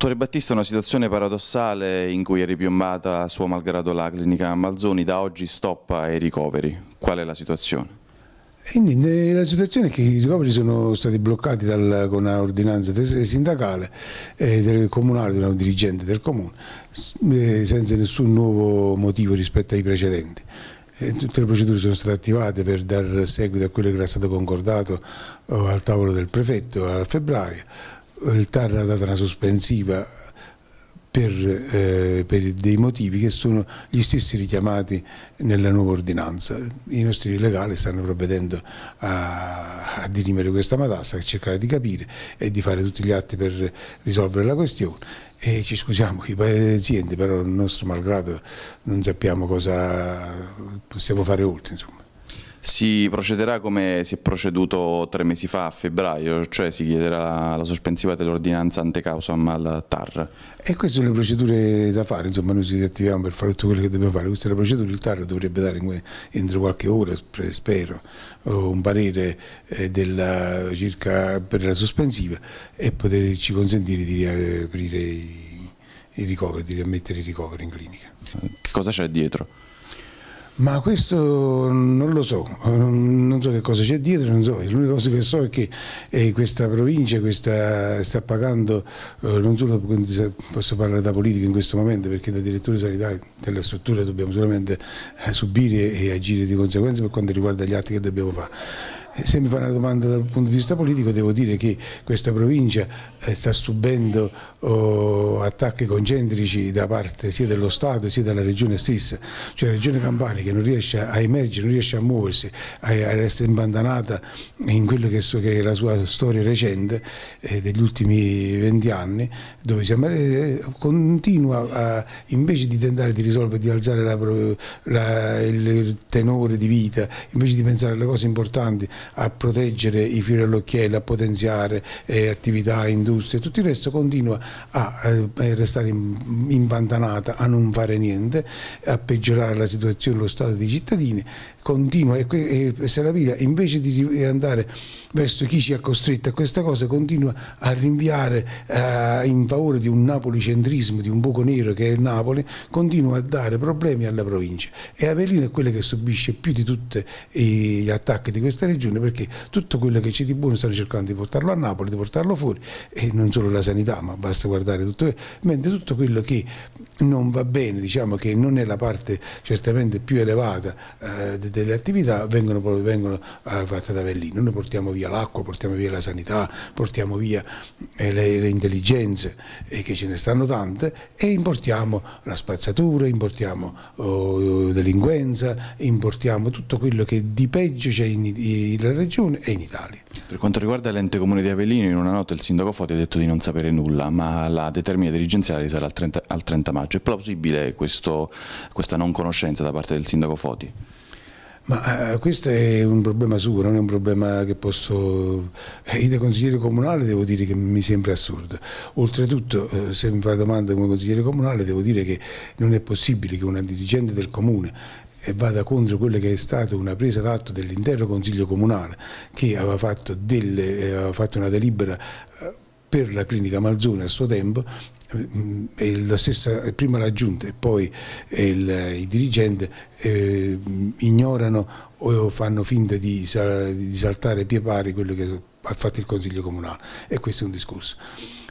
Dottore Battista, una situazione paradossale in cui è ripiombata suo malgrado la clinica Malzoni, da oggi stoppa i ricoveri. Qual è la situazione? Niente, eh, la situazione è che i ricoveri sono stati bloccati dal, con un'ordinanza sindacale eh, del comunale, di una dirigente del comune, eh, senza nessun nuovo motivo rispetto ai precedenti. Eh, tutte le procedure sono state attivate per dar seguito a quello che era stato concordato eh, al tavolo del prefetto a febbraio il TAR ha dato una sospensiva per, eh, per, dei motivi che sono gli stessi richiamati nella nuova ordinanza. I nostri legali stanno provvedendo a, a dirimere questa matassa, a cercare di capire e di fare tutti gli atti per risolvere la questione. E ci scusiamo i pazienti, però il nostro malgrado non sappiamo cosa possiamo fare oltre. Insomma. Si procederà come si è proceduto tre mesi fa a febbraio, cioè si chiederà la sospensiva dell'ordinanza antecausam al TAR. E queste sono le procedure da fare, insomma noi ci attiviamo per fare tutto quello che dobbiamo fare, questa è la procedura, il TAR dovrebbe dare entro qualche ora, spero, eh, un parere eh, della, circa per la sospensiva e poterci consentire di riaprire i, i ricoveri, di riammettere i ricoveri in clinica. Che cosa c'è dietro? Ma questo non lo so, non so che cosa c'è dietro, non so. l'unica cosa che so è che eh, questa provincia questa, sta pagando, eh, non solo posso parlare da politica in questo momento perché da direttore sanitario della struttura dobbiamo solamente eh, subire e agire di conseguenza per quanto riguarda gli atti che dobbiamo fare se mi fa una domanda dal punto di vista politico devo dire che questa provincia eh, sta subendo oh, attacchi concentrici da parte sia dello Stato sia della regione stessa, cioè la regione Campania che non riesce a emergere, non riesce a muoversi, resta impantanata in quello che è la sua storia recente eh, degli ultimi anni dove siamo, eh, continua a, invece di tentare di risolvere, di alzare la, la, il tenore di vita, invece di pensare alle cose importanti, a proteggere i fiori all'occhiello, a potenziare eh, attività, industrie, tutto il resto continua a eh, restare impantanata, a non fare niente, a peggiorare la situazione, lo stato dei cittadini, continua e, e se la vita invece di andare verso chi ci ha costretto a questa cosa continua a rinviare eh, in favore di un napolicentrismo, di un buco nero che è il Napoli, continua a dare problemi alla provincia e Avellino è quella che subisce più di tutti gli attacchi di questa regione buono, perché tutto quello che c'è di buono stanno cercando di portarlo a Napoli, di portarlo fuori, e non solo la sanità, ma basta guardare tutto questo, mentre tutto quello che non va bene, diciamo che non è la parte certamente più elevata eh, delle attività, vengono, vengono eh, fatte da Avellino, noi portiamo via l'acqua, portiamo via la sanità, portiamo via eh, le, le, intelligenze, che ce ne stanno tante, e importiamo la spazzatura, importiamo oh, delinquenza, importiamo tutto quello che di peggio c'è in, in altre regioni e in Italia. Per quanto riguarda l'ente comune di Avellino, in una nota il sindaco Foti ha detto di non sapere nulla, ma la determina dirigenziale sarà al 30, al 30 maggio. È plausibile questo, questa non conoscenza da parte del sindaco Foti? Ma eh, questo è un problema suo, non è un problema che posso... Eh, io da consigliere comunale devo dire che mi sembra assurdo. Oltretutto, eh, se mi fai domanda come consigliere comunale, devo dire che non è possibile che una dirigente del comune e vada contro quella che è stata una presa d'atto dell'intero Consiglio Comunale che aveva fatto, delle, eh, aveva fatto una delibera eh, per la clinica Malzone a suo tempo eh, Stessa, prima la giunta e poi il, i dirigenti eh, ignorano o fanno finta di, di saltare pie pari quello che ha fatto il Consiglio Comunale e questo è un discorso.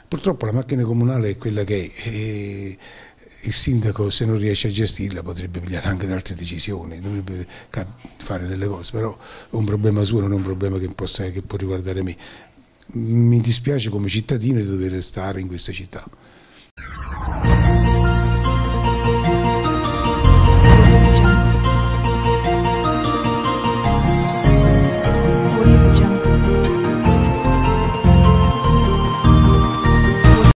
Purtroppo la macchina comunale è quella che è, il sindaco se non riesce a gestirla potrebbe pigliare anche altre decisioni, dovrebbe fare delle cose, però è un problema suo non è un problema che, possa, che può riguardare me. Mi dispiace come cittadino di dover stare in questa città.